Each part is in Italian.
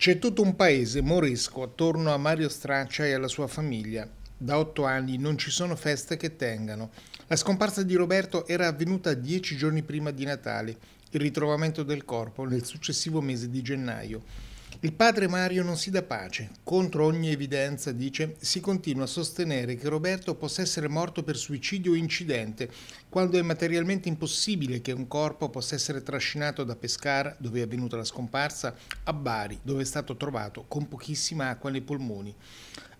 C'è tutto un paese morisco attorno a Mario Straccia e alla sua famiglia. Da otto anni non ci sono feste che tengano. La scomparsa di Roberto era avvenuta dieci giorni prima di Natale, il ritrovamento del corpo nel successivo mese di gennaio. Il padre Mario non si dà pace. Contro ogni evidenza, dice, si continua a sostenere che Roberto possa essere morto per suicidio o incidente, quando è materialmente impossibile che un corpo possa essere trascinato da Pescara, dove è avvenuta la scomparsa, a Bari, dove è stato trovato con pochissima acqua nei polmoni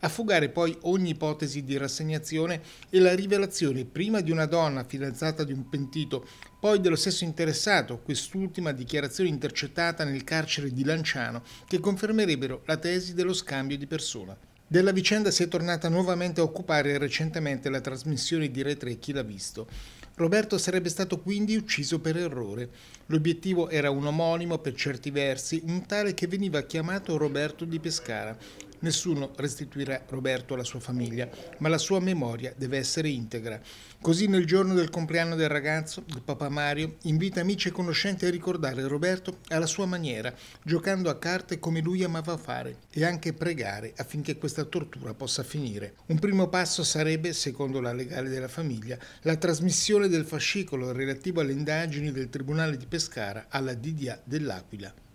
a fugare poi ogni ipotesi di rassegnazione e la rivelazione prima di una donna fidanzata di un pentito, poi dello stesso interessato, quest'ultima dichiarazione intercettata nel carcere di Lanciano, che confermerebbero la tesi dello scambio di persona. Della vicenda si è tornata nuovamente a occupare recentemente la trasmissione di Re 3 Chi l'ha visto. Roberto sarebbe stato quindi ucciso per errore. L'obiettivo era un omonimo per certi versi, un tale che veniva chiamato Roberto di Pescara, Nessuno restituirà Roberto alla sua famiglia, ma la sua memoria deve essere integra. Così nel giorno del compleanno del ragazzo, il papà Mario invita amici e conoscenti a ricordare Roberto alla sua maniera, giocando a carte come lui amava fare e anche pregare affinché questa tortura possa finire. Un primo passo sarebbe, secondo la legale della famiglia, la trasmissione del fascicolo relativo alle indagini del Tribunale di Pescara alla DDA dell'Aquila.